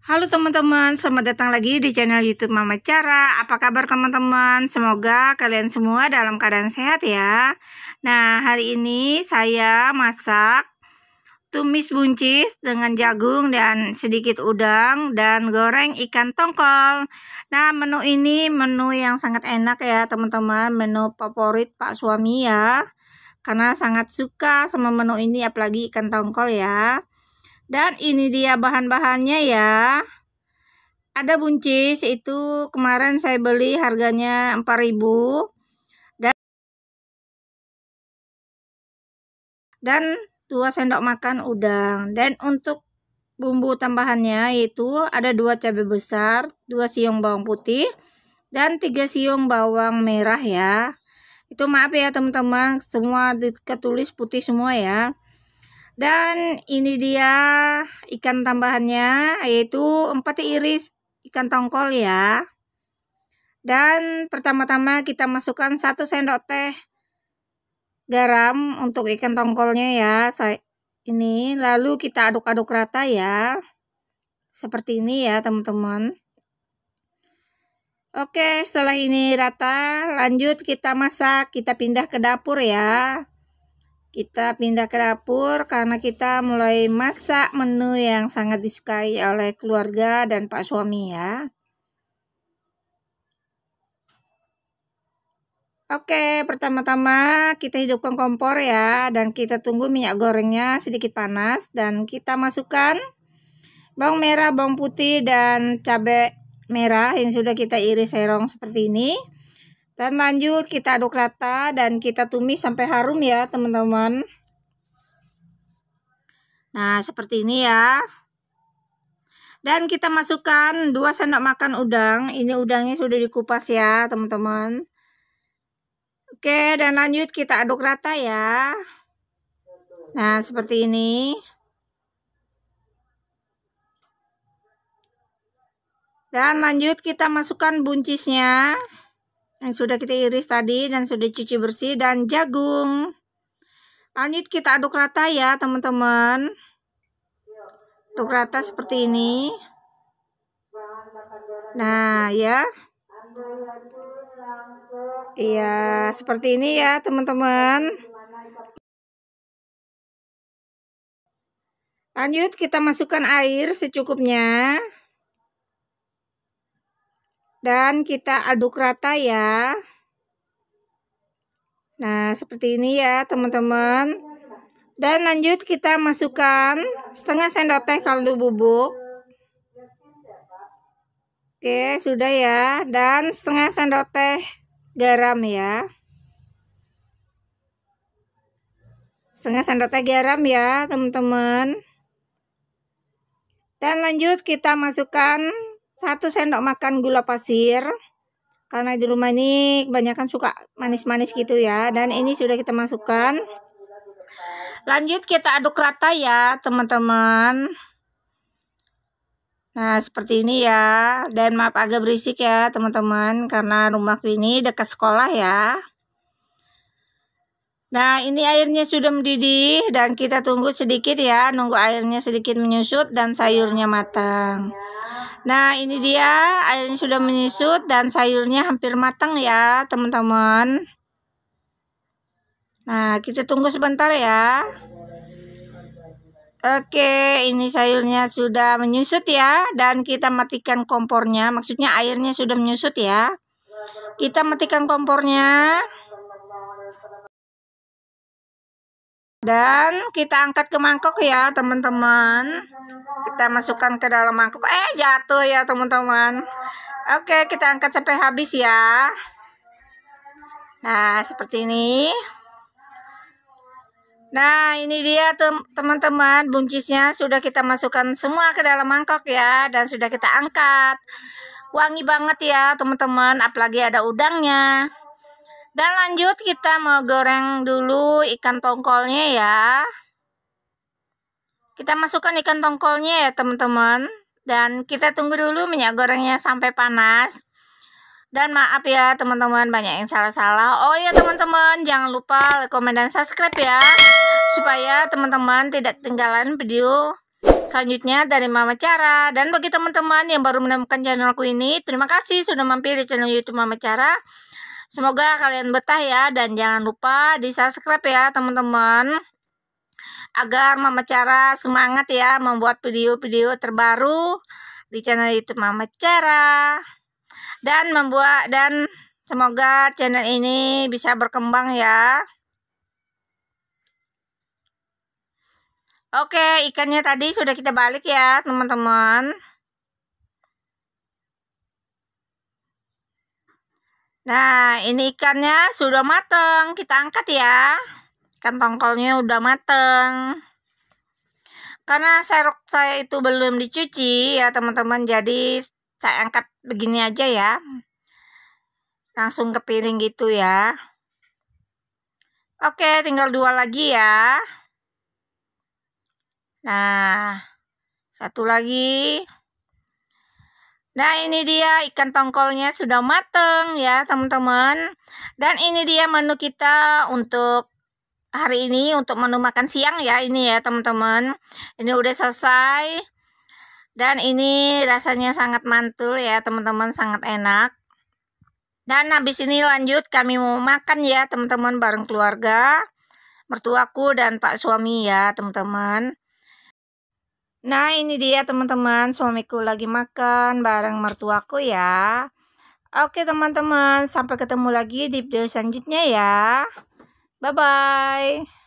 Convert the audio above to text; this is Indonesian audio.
Halo teman-teman, selamat datang lagi di channel YouTube Mama Cara. Apa kabar teman-teman? Semoga kalian semua dalam keadaan sehat ya. Nah, hari ini saya masak tumis buncis dengan jagung dan sedikit udang dan goreng ikan tongkol. Nah, menu ini menu yang sangat enak ya, teman-teman. Menu favorit Pak suami ya. Karena sangat suka sama menu ini apalagi ikan tongkol ya. Dan ini dia bahan-bahannya ya. Ada buncis itu kemarin saya beli harganya 4000 dan dan 2 sendok makan udang. Dan untuk bumbu tambahannya itu ada 2 cabai besar, 2 siung bawang putih dan 3 siung bawang merah ya. Itu maaf ya teman-teman, semua diketulis putih semua ya. Dan ini dia ikan tambahannya yaitu empat iris ikan tongkol ya. Dan pertama-tama kita masukkan satu sendok teh garam untuk ikan tongkolnya ya. ini lalu kita aduk-aduk rata ya. Seperti ini ya, teman-teman. Oke, setelah ini rata, lanjut kita masak. Kita pindah ke dapur ya. Kita pindah ke dapur karena kita mulai masak menu yang sangat disukai oleh keluarga dan pak suami ya. Oke, pertama-tama kita hidupkan kompor ya dan kita tunggu minyak gorengnya sedikit panas dan kita masukkan bawang merah, bawang putih dan cabai merah yang sudah kita iris serong seperti ini. Dan lanjut kita aduk rata dan kita tumis sampai harum ya teman-teman. Nah seperti ini ya. Dan kita masukkan 2 sendok makan udang. Ini udangnya sudah dikupas ya teman-teman. Oke dan lanjut kita aduk rata ya. Nah seperti ini. Dan lanjut kita masukkan buncisnya yang sudah kita iris tadi dan sudah cuci bersih dan jagung. Lanjut kita aduk rata ya teman-teman. Aduk rata seperti ini. Nah ya. Iya seperti ini ya teman-teman. Lanjut kita masukkan air secukupnya dan kita aduk rata ya. Nah, seperti ini ya teman-teman. Dan lanjut kita masukkan setengah sendok teh kaldu bubuk. Oke, sudah ya. Dan setengah sendok teh garam ya. Setengah sendok teh garam ya, teman-teman. Dan lanjut kita masukkan satu sendok makan gula pasir karena di rumah ini kebanyakan suka manis-manis gitu ya dan ini sudah kita masukkan lanjut kita aduk rata ya teman-teman nah seperti ini ya dan maaf agak berisik ya teman-teman karena rumahku ini dekat sekolah ya nah ini airnya sudah mendidih dan kita tunggu sedikit ya nunggu airnya sedikit menyusut dan sayurnya matang Nah ini dia airnya sudah menyusut dan sayurnya hampir matang ya teman-teman Nah kita tunggu sebentar ya Oke ini sayurnya sudah menyusut ya Dan kita matikan kompornya Maksudnya airnya sudah menyusut ya Kita matikan kompornya Dan kita angkat ke mangkok ya teman-teman. Kita masukkan ke dalam mangkok. Eh jatuh ya teman-teman. Oke kita angkat sampai habis ya. Nah seperti ini. Nah, ini dia teman-teman, buncisnya sudah kita masukkan semua ke dalam mangkok ya dan sudah kita angkat. Wangi banget ya, teman-teman, apalagi ada udangnya. Dan lanjut kita mau goreng dulu ikan tongkolnya ya. Kita masukkan ikan tongkolnya ya teman-teman. Dan kita tunggu dulu minyak gorengnya sampai panas. Dan maaf ya teman-teman banyak yang salah-salah. Oh ya teman-teman jangan lupa like, komen, dan subscribe ya. Supaya teman-teman tidak ketinggalan video selanjutnya dari Mama Cara. Dan bagi teman-teman yang baru menemukan channelku ini, terima kasih sudah mampir di channel YouTube Mama Cara. Semoga kalian betah ya dan jangan lupa di subscribe ya teman-teman agar Mama Cara semangat ya membuat video-video terbaru di channel YouTube Mama Cara dan membuat dan semoga channel ini bisa berkembang ya. Oke, ikannya tadi sudah kita balik ya, teman-teman. Nah, ini ikannya sudah mateng. Kita angkat ya. Ikan tongkolnya udah mateng. Karena serok saya itu belum dicuci ya teman-teman. Jadi saya angkat begini aja ya. Langsung ke piring gitu ya. Oke, tinggal dua lagi ya. Nah, satu lagi. Nah, ini dia ikan tongkolnya sudah mateng ya, teman-teman. Dan ini dia menu kita untuk hari ini untuk menu makan siang ya ini ya, teman-teman. Ini udah selesai. Dan ini rasanya sangat mantul ya, teman-teman, sangat enak. Dan habis ini lanjut kami mau makan ya, teman-teman, bareng keluarga, mertuaku dan Pak suami ya, teman-teman. Nah ini dia teman-teman suamiku lagi makan bareng mertuaku ya Oke teman-teman sampai ketemu lagi di video selanjutnya ya Bye-bye